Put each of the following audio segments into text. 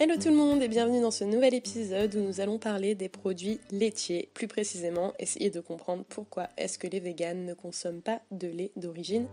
Hello tout le monde et bienvenue dans ce nouvel épisode où nous allons parler des produits laitiers, plus précisément essayer de comprendre pourquoi est-ce que les véganes ne consomment pas de lait d'origine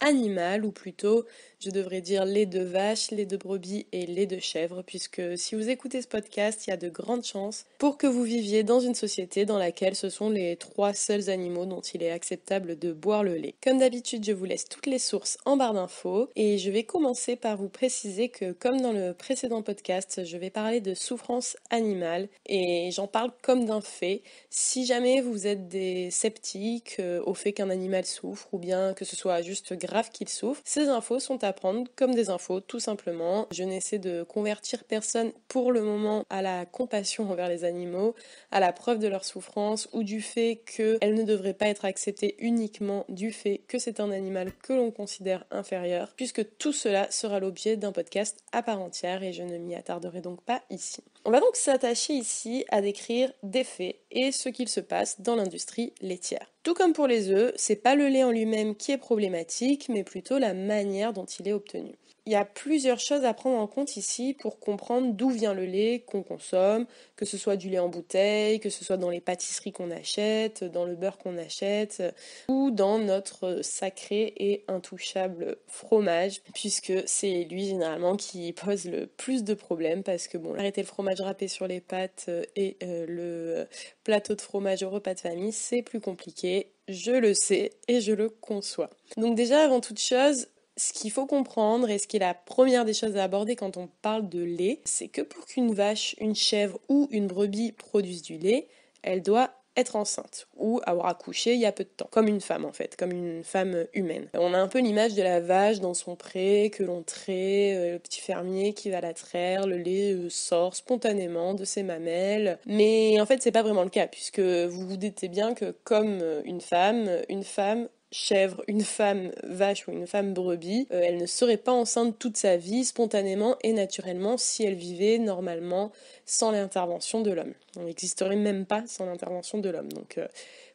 animal, ou plutôt, je devrais dire les deux vaches les deux brebis et les deux chèvres puisque si vous écoutez ce podcast, il y a de grandes chances pour que vous viviez dans une société dans laquelle ce sont les trois seuls animaux dont il est acceptable de boire le lait. Comme d'habitude, je vous laisse toutes les sources en barre d'infos, et je vais commencer par vous préciser que, comme dans le précédent podcast, je vais parler de souffrance animale, et j'en parle comme d'un fait. Si jamais vous êtes des sceptiques euh, au fait qu'un animal souffre, ou bien que ce soit juste grave qu'ils souffrent. Ces infos sont à prendre comme des infos, tout simplement. Je n'essaie de convertir personne pour le moment à la compassion envers les animaux, à la preuve de leur souffrance ou du fait qu'elle ne devrait pas être acceptée uniquement du fait que c'est un animal que l'on considère inférieur, puisque tout cela sera l'objet d'un podcast à part entière et je ne m'y attarderai donc pas ici. On va donc s'attacher ici à décrire des faits et ce qu'il se passe dans l'industrie laitière. Tout comme pour les œufs, c'est pas le lait en lui-même qui est problématique, mais plutôt la manière dont il est obtenu il y a plusieurs choses à prendre en compte ici pour comprendre d'où vient le lait qu'on consomme, que ce soit du lait en bouteille, que ce soit dans les pâtisseries qu'on achète, dans le beurre qu'on achète, ou dans notre sacré et intouchable fromage, puisque c'est lui généralement qui pose le plus de problèmes, parce que bon, arrêter le fromage râpé sur les pâtes euh, et euh, le euh, plateau de fromage au repas de famille, c'est plus compliqué, je le sais et je le conçois. Donc déjà, avant toute chose, ce qu'il faut comprendre et ce qui est la première des choses à aborder quand on parle de lait, c'est que pour qu'une vache, une chèvre ou une brebis produise du lait, elle doit être enceinte ou avoir accouché il y a peu de temps, comme une femme en fait, comme une femme humaine. On a un peu l'image de la vache dans son pré que l'on trait, euh, le petit fermier qui va la traire, le lait euh, sort spontanément de ses mamelles. Mais en fait, c'est pas vraiment le cas puisque vous vous doutez bien que comme euh, une femme, une femme chèvre, une femme vache ou une femme brebis, euh, elle ne serait pas enceinte toute sa vie, spontanément et naturellement, si elle vivait normalement sans l'intervention de l'homme. Elle n'existerait même pas sans l'intervention de l'homme. Donc, euh,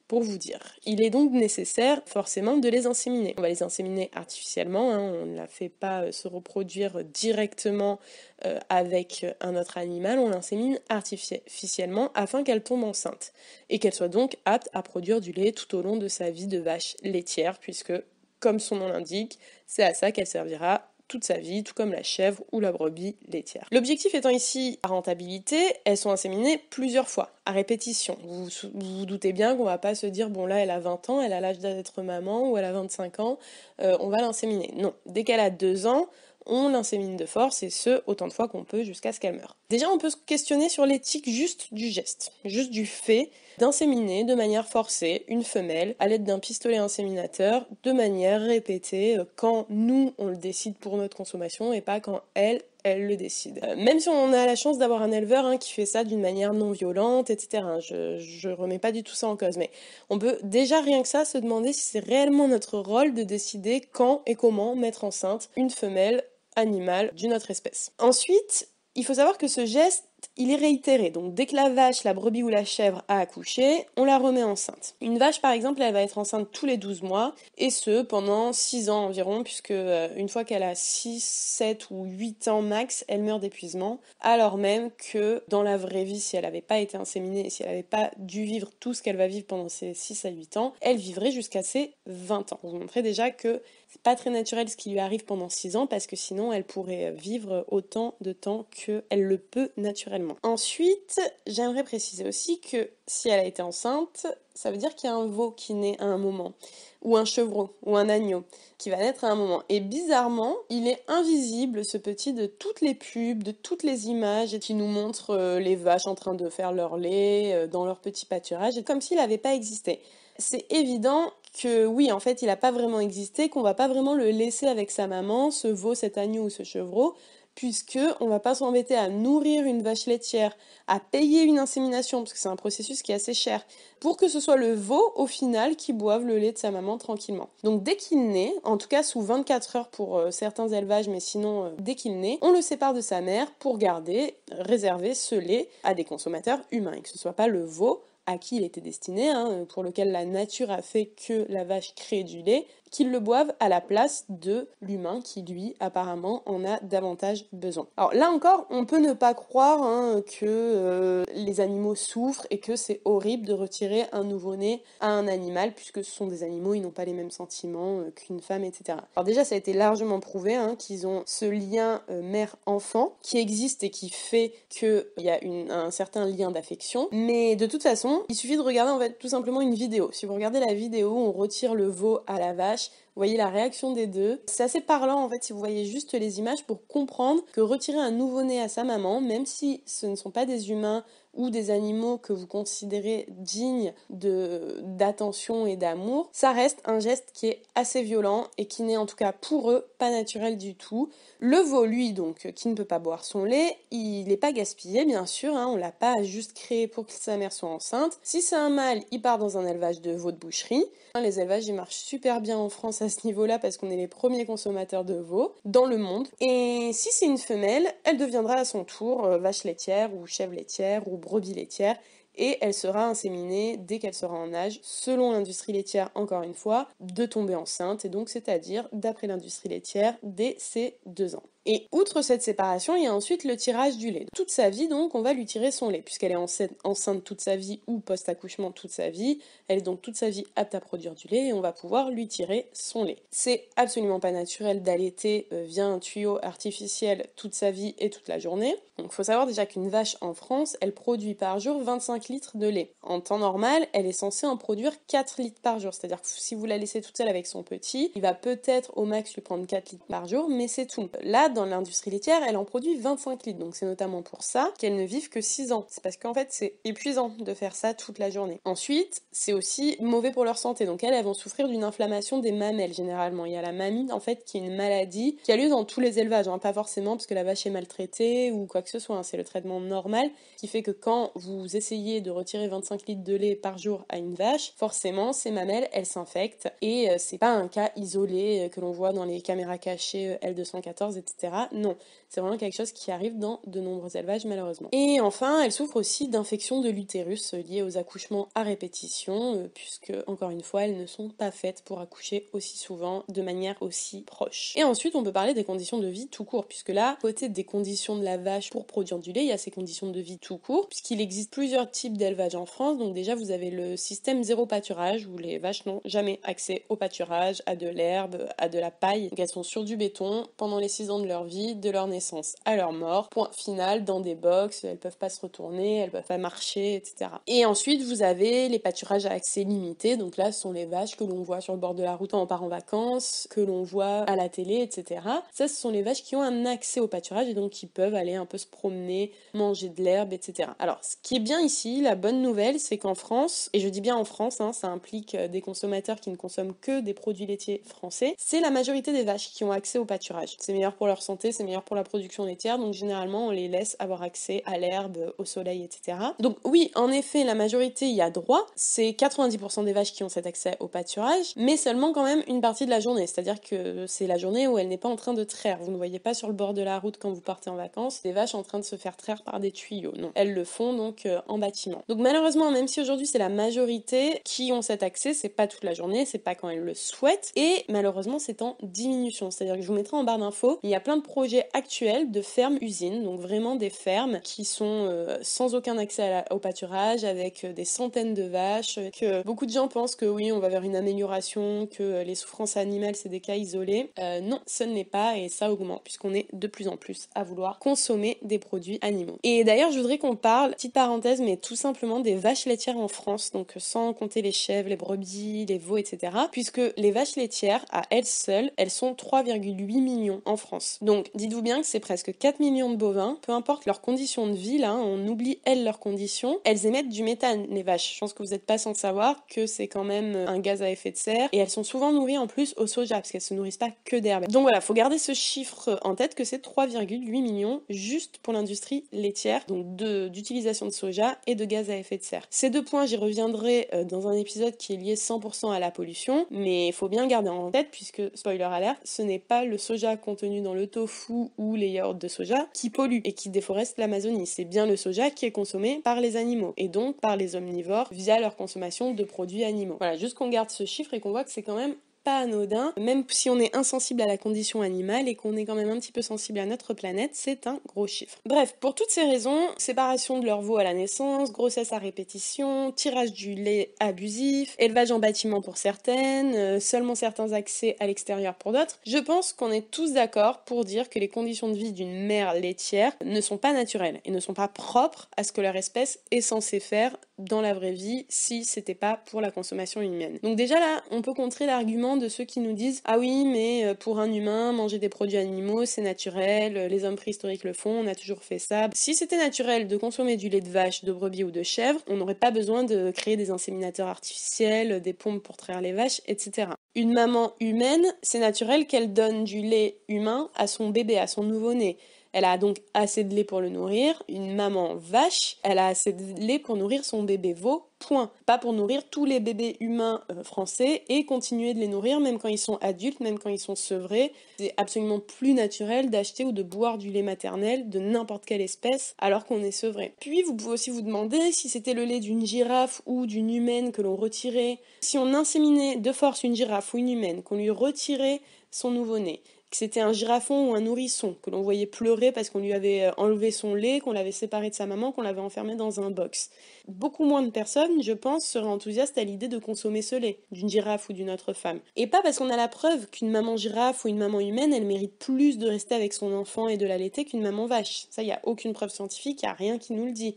pour vous dire. Il est donc nécessaire forcément de les inséminer. On va les inséminer artificiellement, hein. on ne la fait pas euh, se reproduire directement euh, avec euh, un autre animal, on l'insémine artificiellement afin qu'elle tombe enceinte et qu'elle soit donc apte à produire du lait tout au long de sa vie de vache laitière puisque comme son nom l'indique, c'est à ça qu'elle servira toute sa vie, tout comme la chèvre ou la brebis laitière. L'objectif étant ici la rentabilité, elles sont inséminées plusieurs fois, à répétition. Vous vous, doutez bien qu'on va pas se dire, bon là elle a 20 ans, elle a l'âge d'être maman, ou elle a 25 ans, euh, on va l'inséminer. Non, dès qu'elle a 2 ans, on l'insémine de force, et ce, autant de fois qu'on peut jusqu'à ce qu'elle meure. Déjà, on peut se questionner sur l'éthique juste du geste, juste du fait d'inséminer de manière forcée une femelle à l'aide d'un pistolet inséminateur de manière répétée euh, quand nous on le décide pour notre consommation et pas quand elle, elle le décide. Euh, même si on a la chance d'avoir un éleveur hein, qui fait ça d'une manière non violente, etc. Hein, je, je remets pas du tout ça en cause, mais on peut déjà rien que ça se demander si c'est réellement notre rôle de décider quand et comment mettre enceinte une femelle animale d'une autre espèce. Ensuite, il faut savoir que ce geste il est réitéré. Donc dès que la vache, la brebis ou la chèvre a accouché, on la remet enceinte. Une vache par exemple, elle va être enceinte tous les 12 mois et ce pendant 6 ans environ puisque euh, une fois qu'elle a 6, 7 ou 8 ans max, elle meurt d'épuisement alors même que dans la vraie vie si elle n'avait pas été inséminée et si elle n'avait pas dû vivre tout ce qu'elle va vivre pendant ses 6 à 8 ans, elle vivrait jusqu'à ses 20 ans. Vous montrez déjà que c'est pas très naturel ce qui lui arrive pendant 6 ans parce que sinon elle pourrait vivre autant de temps qu'elle le peut naturellement. Ensuite, j'aimerais préciser aussi que si elle a été enceinte, ça veut dire qu'il y a un veau qui naît à un moment, ou un chevreau, ou un agneau, qui va naître à un moment. Et bizarrement, il est invisible, ce petit, de toutes les pubs, de toutes les images qui nous montrent euh, les vaches en train de faire leur lait euh, dans leur petit pâturage, comme s'il n'avait pas existé c'est évident que oui, en fait, il n'a pas vraiment existé, qu'on va pas vraiment le laisser avec sa maman, ce veau, cet agneau ou ce chevreau, puisque on va pas s'embêter à nourrir une vache laitière, à payer une insémination, parce que c'est un processus qui est assez cher, pour que ce soit le veau au final qui boive le lait de sa maman tranquillement. Donc dès qu'il naît, en tout cas sous 24 heures pour euh, certains élevages, mais sinon euh, dès qu'il naît, on le sépare de sa mère pour garder, réserver ce lait à des consommateurs humains, et que ce soit pas le veau à qui il était destiné, hein, pour lequel la nature a fait que la vache crée du lait, qu'ils le boivent à la place de l'humain qui lui apparemment en a davantage besoin. Alors là encore, on peut ne pas croire hein, que euh, les animaux souffrent et que c'est horrible de retirer un nouveau-né à un animal puisque ce sont des animaux, ils n'ont pas les mêmes sentiments euh, qu'une femme, etc. Alors déjà, ça a été largement prouvé hein, qu'ils ont ce lien euh, mère-enfant qui existe et qui fait qu'il y a un certain lien d'affection. Mais de toute façon, il suffit de regarder en fait tout simplement une vidéo. Si vous regardez la vidéo, on retire le veau à la vache voyez la réaction des deux. C'est assez parlant en fait si vous voyez juste les images pour comprendre que retirer un nouveau-né à sa maman, même si ce ne sont pas des humains ou des animaux que vous considérez dignes d'attention et d'amour, ça reste un geste qui est assez violent et qui n'est en tout cas pour eux pas naturel du tout. Le veau, lui, donc, qui ne peut pas boire son lait, il n'est pas gaspillé, bien sûr, hein, on l'a pas juste créé pour que sa mère soit enceinte. Si c'est un mâle, il part dans un élevage de veau de boucherie. Hein, les élevages, marchent super bien en France à ce niveau-là parce qu'on est les premiers consommateurs de veau dans le monde. Et si c'est une femelle, elle deviendra à son tour euh, vache laitière ou chèvre laitière ou brebis laitière et elle sera inséminée dès qu'elle sera en âge, selon l'industrie laitière encore une fois, de tomber enceinte, et donc c'est-à-dire, d'après l'industrie laitière, dès ses deux ans. Et outre cette séparation, il y a ensuite le tirage du lait. Toute sa vie, donc, on va lui tirer son lait, puisqu'elle est enceinte toute sa vie ou post-accouchement toute sa vie. Elle est donc toute sa vie apte à produire du lait et on va pouvoir lui tirer son lait. C'est absolument pas naturel d'allaiter euh, via un tuyau artificiel toute sa vie et toute la journée. Donc, faut savoir déjà qu'une vache en France, elle produit par jour 25 litres de lait. En temps normal, elle est censée en produire 4 litres par jour. C'est-à-dire que si vous la laissez toute seule avec son petit, il va peut-être au max lui prendre 4 litres par jour, mais c'est tout. Là, dans l'industrie laitière, elle en produit 25 litres. Donc c'est notamment pour ça qu'elles ne vivent que 6 ans. C'est parce qu'en fait, c'est épuisant de faire ça toute la journée. Ensuite, c'est aussi mauvais pour leur santé. Donc elles, elles vont souffrir d'une inflammation des mamelles généralement. Il y a la mamine en fait, qui est une maladie qui a lieu dans tous les élevages. Hein. Pas forcément parce que la vache est maltraitée ou quoi que ce soit. Hein. C'est le traitement normal qui fait que quand vous essayez de retirer 25 litres de lait par jour à une vache, forcément, ces mamelles, elles s'infectent. Et euh, c'est pas un cas isolé euh, que l'on voit dans les caméras cachées euh, L214, etc. Non, c'est vraiment quelque chose qui arrive dans de nombreux élevages malheureusement. Et enfin, elles souffrent aussi d'infections de l'utérus euh, liées aux accouchements à répétition, euh, puisque encore une fois, elles ne sont pas faites pour accoucher aussi souvent, de manière aussi proche. Et ensuite, on peut parler des conditions de vie tout court, puisque là, côté des conditions de la vache pour produire du lait, il y a ces conditions de vie tout court, puisqu'il existe plusieurs types d'élevage en France. Donc déjà, vous avez le système zéro pâturage, où les vaches n'ont jamais accès au pâturage, à de l'herbe, à de la paille. Donc elles sont sur du béton pendant les 6 ans de leur vie de leur naissance à leur mort, point final, dans des box, elles peuvent pas se retourner, elles peuvent pas marcher, etc. Et ensuite, vous avez les pâturages à accès limité, donc là, ce sont les vaches que l'on voit sur le bord de la route en partant part en vacances, que l'on voit à la télé, etc. Ça, ce sont les vaches qui ont un accès au pâturage et donc qui peuvent aller un peu se promener, manger de l'herbe, etc. Alors, ce qui est bien ici, la bonne nouvelle, c'est qu'en France, et je dis bien en France, hein, ça implique euh, des consommateurs qui ne consomment que des produits laitiers français, c'est la majorité des vaches qui ont accès au pâturage. C'est meilleur pour leur santé, c'est meilleur pour la production laitière, donc généralement on les laisse avoir accès à l'herbe, au soleil, etc. Donc oui, en effet, la majorité y a droit, c'est 90% des vaches qui ont cet accès au pâturage, mais seulement quand même une partie de la journée, c'est-à-dire que c'est la journée où elle n'est pas en train de traire. Vous ne voyez pas sur le bord de la route quand vous partez en vacances des vaches en train de se faire traire par des tuyaux, non. Elles le font donc euh, en bâtiment. Donc malheureusement, même si aujourd'hui c'est la majorité qui ont cet accès, c'est pas toute la journée, c'est pas quand elles le souhaitent, et malheureusement c'est en diminution, c'est-à-dire que je vous mettrai en barre d'infos, il y a de projets actuels de fermes-usines, donc vraiment des fermes qui sont euh, sans aucun accès au pâturage, avec euh, des centaines de vaches, euh, que beaucoup de gens pensent que oui, on va vers une amélioration, que les souffrances animales, c'est des cas isolés. non, ce n'est pas, et ça augmente, puisqu'on est de plus en plus à vouloir consommer des produits animaux. Et d'ailleurs, je voudrais qu'on parle, petite parenthèse, mais tout simplement des vaches laitières en France, donc sans compter les chèvres, les brebis, les veaux, etc. Puisque les vaches laitières, à elles seules, elles sont 3,8 millions en France. Donc dites-vous bien que c'est presque 4 millions de bovins, peu importe leurs conditions de vie, là, on oublie elles leurs conditions, elles émettent du méthane, les vaches. Je pense que vous n'êtes pas sans savoir que c'est quand même euh, un gaz à effet de serre, et elles sont souvent nourries en plus au soja, parce qu'elles se nourrissent pas que d'herbe. Donc voilà, faut garder ce chiffre euh, en tête que c'est 3,8 millions juste pour l'industrie laitière, donc d'utilisation de, soja et de gaz à effet de serre. Ces deux points, j'y reviendrai euh, dans un épisode qui est lié 100% à la pollution, mais il faut bien garder en tête puisque, spoiler alert, ce n'est pas le soja contenu dans le tofu ou les yaourts de soja qui polluent et qui déforestent l'Amazonie. C'est bien le soja qui est consommé par les animaux et donc par les omnivores via leur consommation de produits animaux. Voilà, juste qu'on garde ce chiffre et qu'on voit que c'est quand même anodin, même si on est insensible à la condition animale et qu'on est quand même un petit peu sensible à notre planète, c'est un gros chiffre. Bref, pour toutes ces raisons, séparation de leur veau à la naissance, grossesse à répétition, tirage du lait abusif, élevage en bâtiment pour certaines, euh, seulement certains accès à l'extérieur pour d'autres, je pense qu'on est tous d'accord pour dire que les conditions de vie d'une mère laitière ne sont pas naturelles et ne sont pas propres à ce que leur espèce est censée faire dans la vraie vie si c'était pas pour la consommation humaine. Donc déjà là, on peut contrer l'argument de ceux qui nous disent Ah oui, mais euh, pour un humain, manger des produits animaux, c'est naturel, euh, les hommes préhistoriques le font, on a toujours fait ça. Si c'était naturel de consommer du lait de vache, de brebis ou de chèvre, on n'aurait pas besoin de créer des inséminateurs artificiels, des pompes pour traire les vaches, etc. Une maman humaine, c'est naturel qu'elle donne du lait humain à son bébé, à son nouveau-né. Elle a donc assez de lait pour le nourrir. Une maman vache, elle a assez de lait pour nourrir son bébé veau, point. Pas pour nourrir tous les bébés humains euh, français et continuer de les nourrir même quand ils sont adultes, même quand ils sont sevrés. C'est absolument plus naturel d'acheter ou de boire du lait maternel de n'importe quelle espèce alors qu'on est sevré. Puis vous pouvez aussi vous demander si c'était le lait d'une girafe ou d'une humaine que l'on retirait. Si on inséminait de force une girafe ou une humaine, qu'on lui retirait son nouveau-né que c'était un girafon ou un nourrisson que l'on voyait pleurer parce qu'on lui avait euh, enlevé son lait, qu'on l'avait séparé de sa maman, qu'on l'avait enfermé dans un box. Beaucoup moins de personnes, je pense, seraient enthousiastes à l'idée de consommer ce lait d'une girafe ou d'une autre femme. Et pas parce qu'on a la preuve qu'une maman girafe ou une maman humaine, elle mérite plus de rester avec son enfant et de l'allaiter qu'une maman vache. Ça, il n'y a aucune preuve scientifique, il n'y a rien qui nous le dit.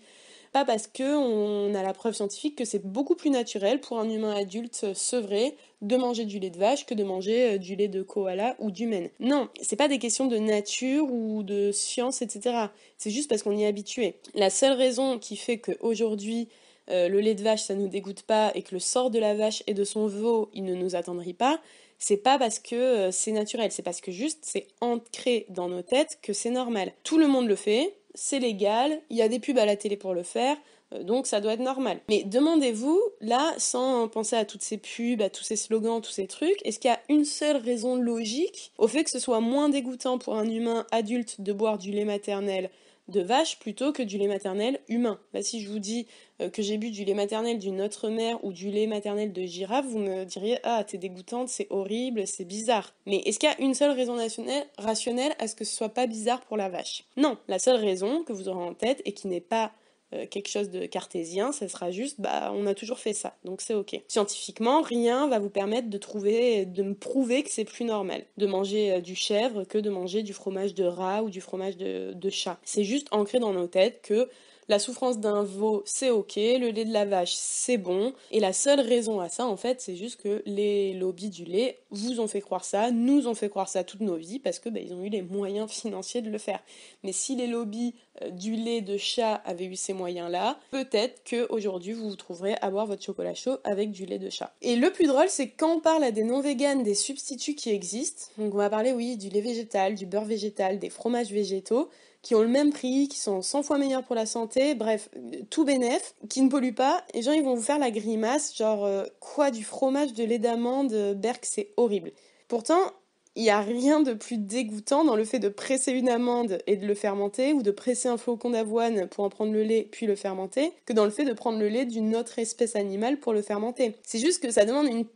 Pas parce que on a la preuve scientifique que c'est beaucoup plus naturel pour un humain adulte euh, sevré de manger du lait de vache que de manger euh, du lait de koala ou d'humaine. Non, c'est pas des questions de nature ou de science, etc. C'est juste parce qu'on y est habitué. La seule raison qui fait qu'aujourd'hui, euh, le lait de vache ça nous dégoûte pas et que le sort de la vache et de son veau il ne nous attendrit pas, c'est pas parce que c'est naturel, c'est parce que juste c'est ancré dans nos têtes que c'est normal. Tout le monde le fait, c'est légal, il y a des pubs à la télé pour le faire, euh, donc ça doit être normal. Mais demandez-vous, là, sans penser à toutes ces pubs, à tous ces slogans, tous ces trucs, est-ce qu'il y a une seule raison logique au fait que ce soit moins dégoûtant pour un humain adulte de boire du lait maternel de vache plutôt que du lait maternel humain Bah si je vous dis euh, que j'ai bu du lait maternel d'une autre mère ou du lait maternel de girafe, vous me diriez Ah, t'es dégoûtante, c'est horrible, c'est bizarre. Mais est-ce qu'il y a une seule raison rationnelle à ce que ce soit pas bizarre pour la vache Non, la seule raison que vous aurez en tête et qui n'est pas euh, quelque chose de cartésien, ça sera juste bah on a toujours fait ça, donc c'est ok. Scientifiquement, rien va vous permettre de trouver, de me prouver que c'est plus normal de manger euh, du chèvre que de manger du fromage de rat ou du fromage de chat. C'est juste ancré dans nos têtes que la souffrance d'un veau, c'est ok, le lait de la vache, c'est bon. Et la seule raison à ça, en fait, c'est juste que les lobbies du lait vous ont fait croire ça, nous ont fait croire ça toutes nos vies, parce que bah, ils ont eu les moyens financiers de le faire. Mais si les lobbies euh, du lait de chat avaient eu ces moyens-là, peut-être qu'aujourd'hui, aujourd'hui vous vous trouverez à boire votre chocolat chaud avec du lait de chat. Et le plus drôle, c'est quand on parle à des non-véganes des substituts qui existent. Donc on va parler, oui, du lait végétal, du beurre végétal, des fromages végétaux qui ont le même prix, qui sont 100 fois meilleurs pour la santé, bref, tout bénef, qui ne polluent pas. Et genre, ils vont vous faire la grimace, genre, euh, quoi, du fromage, de lait d'amande, euh, Berck, c'est horrible. Pourtant, il n'y a rien de plus dégoûtant dans le fait de presser une amande et de le fermenter, ou de presser un flocon d'avoine pour en prendre le lait puis le fermenter, que dans le fait de prendre le lait d'une autre espèce animale pour le fermenter. C'est juste que ça demande une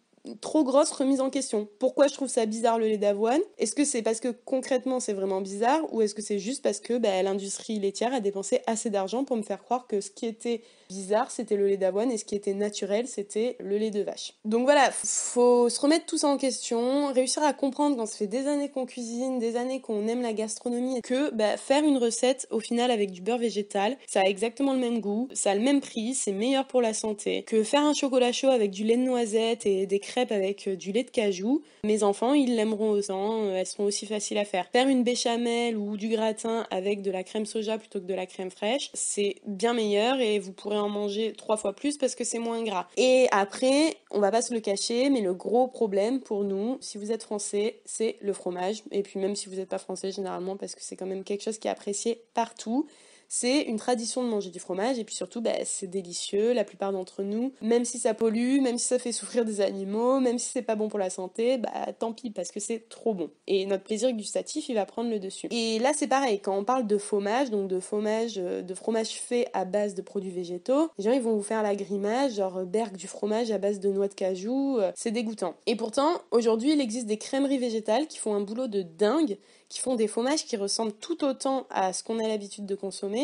trop grosse remise en question. Pourquoi je trouve ça bizarre le lait d'avoine Est-ce que c'est parce que concrètement c'est vraiment bizarre ou est-ce que c'est juste parce que bah, l'industrie laitière a dépensé assez d'argent pour me faire croire que ce qui était bizarre, c'était le lait d'avoine et ce qui était naturel, c'était le lait de vache. Donc voilà, faut se remettre tout ça en question, réussir à comprendre quand ça fait des années qu'on cuisine, des années qu'on aime la gastronomie, que bah, faire une recette au final avec du beurre végétal, ça a exactement le même goût, ça a le même prix, c'est meilleur pour la santé, que faire un chocolat chaud avec du lait de noisette et des crêpes avec euh, du lait de cajou, mes enfants ils l'aimeront autant, euh, elles seront aussi faciles à faire. Faire une béchamel ou du gratin avec de la crème soja plutôt que de la crème fraîche, c'est bien meilleur et vous pourrez en manger trois fois plus parce que c'est moins gras. Et après, on va pas se le cacher, mais le gros problème pour nous, si vous êtes français, c'est le fromage. Et puis même si vous n'êtes pas français, généralement, parce que c'est quand même quelque chose qui est apprécié partout c'est une tradition de manger du fromage et puis surtout bah, c'est délicieux, la plupart d'entre nous, même si ça pollue, même si ça fait souffrir des animaux, même si c'est pas bon pour la santé, bah tant pis parce que c'est trop bon. Et notre plaisir gustatif il va prendre le dessus. Et là c'est pareil, quand on parle de fromage, donc de fromage, euh, de fromage fait à base de produits végétaux, les gens ils vont vous faire la grimace, genre euh, bergue du fromage à base de noix de cajou, euh, c'est dégoûtant. Et pourtant, aujourd'hui il existe des crèmeries végétales qui font un boulot de dingue, qui font des fromages qui ressemblent tout autant à ce qu'on a l'habitude de consommer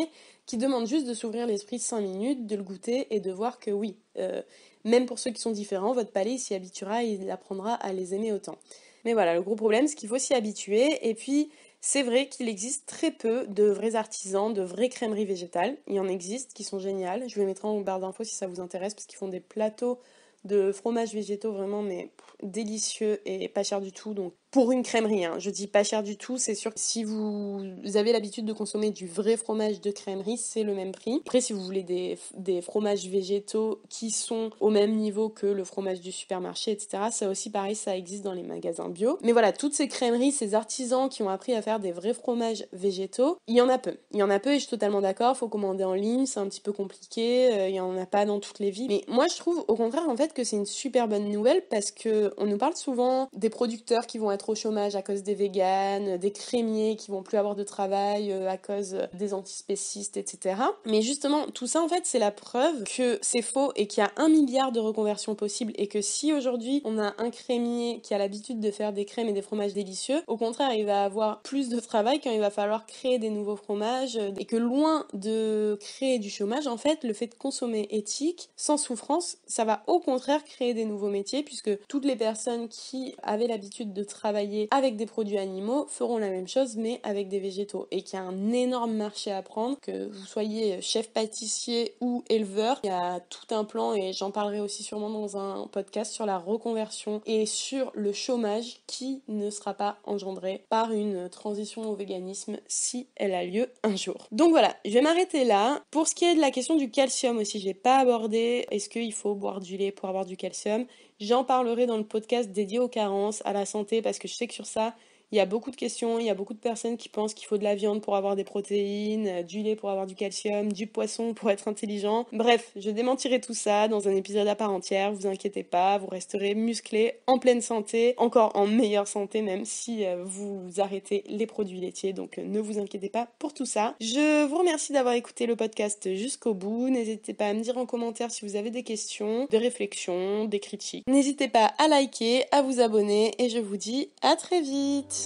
qui demande juste de s'ouvrir l'esprit 5 minutes, de le goûter et de voir que oui, euh, même pour ceux qui sont différents, votre palais s'y habituera et il apprendra à les aimer autant. Mais voilà, le gros problème, c'est qu'il faut s'y habituer. Et puis, c'est vrai qu'il existe très peu de vrais artisans, de vraies crèmeries végétales. Il y en existe qui sont géniales. Je vous les mettrai en barre d'infos si ça vous intéresse, parce qu'ils font des plateaux de fromages végétaux vraiment mais délicieux et pas cher du tout. Donc pour une crèmerie. Hein. Je dis pas cher du tout, c'est sûr que si vous avez l'habitude de consommer du vrai fromage de crèmerie, c'est le même prix. Après, si vous voulez des, fromages végétaux qui sont au même niveau que le fromage du supermarché, etc., ça aussi, pareil, ça existe dans les magasins bio. Mais voilà, toutes ces crèmeries, ces artisans qui ont appris à faire des vrais fromages végétaux, il y en a peu. Il y en a peu et je suis totalement d'accord, faut commander en ligne, c'est un petit peu compliqué, euh, il y en a pas dans toutes les villes. Mais moi, je trouve au contraire, en fait, que c'est une super bonne nouvelle parce que on nous parle souvent des producteurs qui vont être au chômage à cause des véganes, des crémiers qui vont plus avoir de travail euh, à cause euh, des antispécistes, etc. Mais justement, tout ça, en fait, c'est la preuve que c'est faux et qu'il y a un milliard de reconversions possibles et que si aujourd'hui on a un crémier qui a l'habitude de faire des crèmes et des fromages délicieux, au contraire, il va avoir plus de travail quand il va falloir créer des nouveaux fromages euh, et que loin de créer du chômage, en fait, le fait de consommer éthique, sans souffrance, ça va au contraire créer des nouveaux métiers puisque toutes les personnes qui avaient l'habitude de travailler avec des produits animaux feront la même chose mais avec des végétaux et qu'il y a un énorme marché à prendre, que vous soyez chef pâtissier ou éleveur, il y a tout un plan et j'en parlerai aussi sûrement dans un podcast sur la reconversion et sur le chômage qui ne sera pas engendré par une transition au véganisme si elle a lieu un jour. Donc voilà, je vais m'arrêter là. Pour ce qui est de la question du calcium aussi, j'ai pas abordé est-ce qu'il faut boire du lait pour avoir du calcium. J'en parlerai dans le podcast dédié aux carences, à la santé, parce que je sais que sur ça, il y a beaucoup de questions, il y a beaucoup de personnes qui pensent qu'il faut de la viande pour avoir des protéines, euh, du lait pour avoir du calcium, du poisson pour être intelligent. Bref, je démentirai tout ça dans un épisode à part entière, vous inquiétez pas, vous resterez musclé, en pleine santé, encore en meilleure santé même si euh, vous arrêtez les produits laitiers, donc euh, ne vous inquiétez pas pour tout ça. Je vous remercie d'avoir écouté le podcast jusqu'au bout, n'hésitez pas à me dire en commentaire si vous avez des questions, des réflexions, des critiques. N'hésitez pas à liker, à vous abonner et je vous dis à très vite